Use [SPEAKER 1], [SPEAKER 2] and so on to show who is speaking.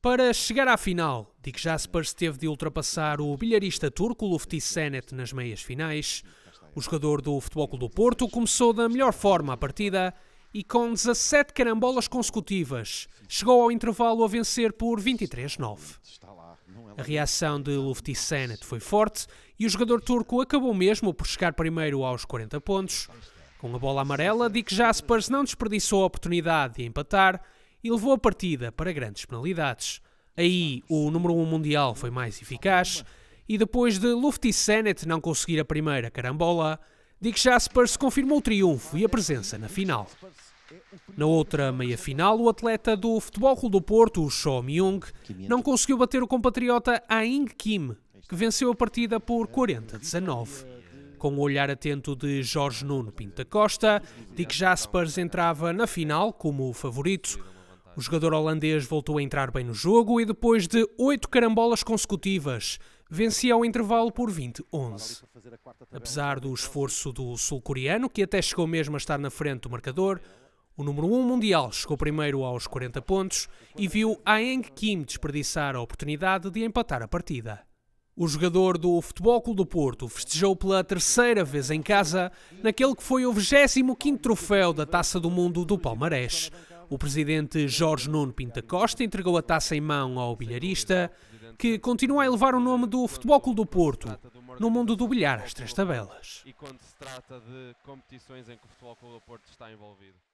[SPEAKER 1] Para chegar à final, de que Jaspers teve de ultrapassar o bilharista turco Lufti Senet nas meias finais, o jogador do Futebol Clube do Porto começou da melhor forma a partida e com 17 carambolas consecutivas, chegou ao intervalo a vencer por 23-9. É a reação de Lufti Senet foi forte e o jogador turco acabou mesmo por chegar primeiro aos 40 pontos. Com a bola amarela, Dick Jaspers não desperdiçou a oportunidade de empatar e levou a partida para grandes penalidades. Aí o número 1 um mundial foi mais eficaz e depois de lufty Senet não conseguir a primeira carambola, Dick Jaspers confirmou o triunfo e a presença na final. Na outra meia-final, o atleta do Futebol Clube do Porto, o Cho Myung, não conseguiu bater o compatriota Aing Kim, que venceu a partida por 40-19. Com o olhar atento de Jorge Nuno Pinta Costa, Dick Jaspers entrava na final como favorito, o jogador holandês voltou a entrar bem no jogo e depois de oito carambolas consecutivas, vencia ao intervalo por 20-11. Apesar do esforço do sul-coreano, que até chegou mesmo a estar na frente do marcador, o número 1 um mundial chegou primeiro aos 40 pontos e viu Aeng Kim desperdiçar a oportunidade de empatar a partida. O jogador do Futebol Clube do Porto festejou pela terceira vez em casa naquele que foi o 25º troféu da Taça do Mundo do Palmarés, o presidente Jorge Nuno Pinta Costa entregou a taça em mão ao bilharista, que continua a elevar o nome do Futebol Clube do Porto no mundo do bilhar às três tabelas. E quando se trata de competições em que o Futebol Clube do Porto está envolvido.